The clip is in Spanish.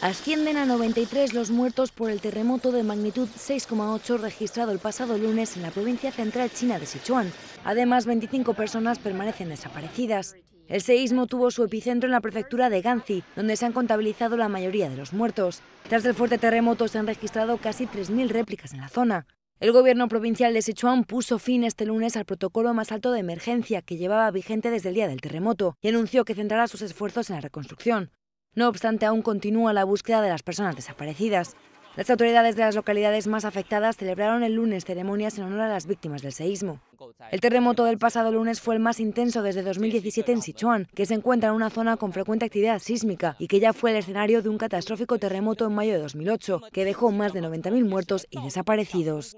Ascienden a 93 los muertos por el terremoto de magnitud 6,8 registrado el pasado lunes en la provincia central china de Sichuan. Además, 25 personas permanecen desaparecidas. El seísmo tuvo su epicentro en la prefectura de Ganzi, donde se han contabilizado la mayoría de los muertos. Tras el fuerte terremoto se han registrado casi 3.000 réplicas en la zona. El gobierno provincial de Sichuan puso fin este lunes al protocolo más alto de emergencia que llevaba vigente desde el día del terremoto y anunció que centrará sus esfuerzos en la reconstrucción. No obstante, aún continúa la búsqueda de las personas desaparecidas. Las autoridades de las localidades más afectadas celebraron el lunes ceremonias en honor a las víctimas del seísmo. El terremoto del pasado lunes fue el más intenso desde 2017 en Sichuan, que se encuentra en una zona con frecuente actividad sísmica y que ya fue el escenario de un catastrófico terremoto en mayo de 2008, que dejó más de 90.000 muertos y desaparecidos.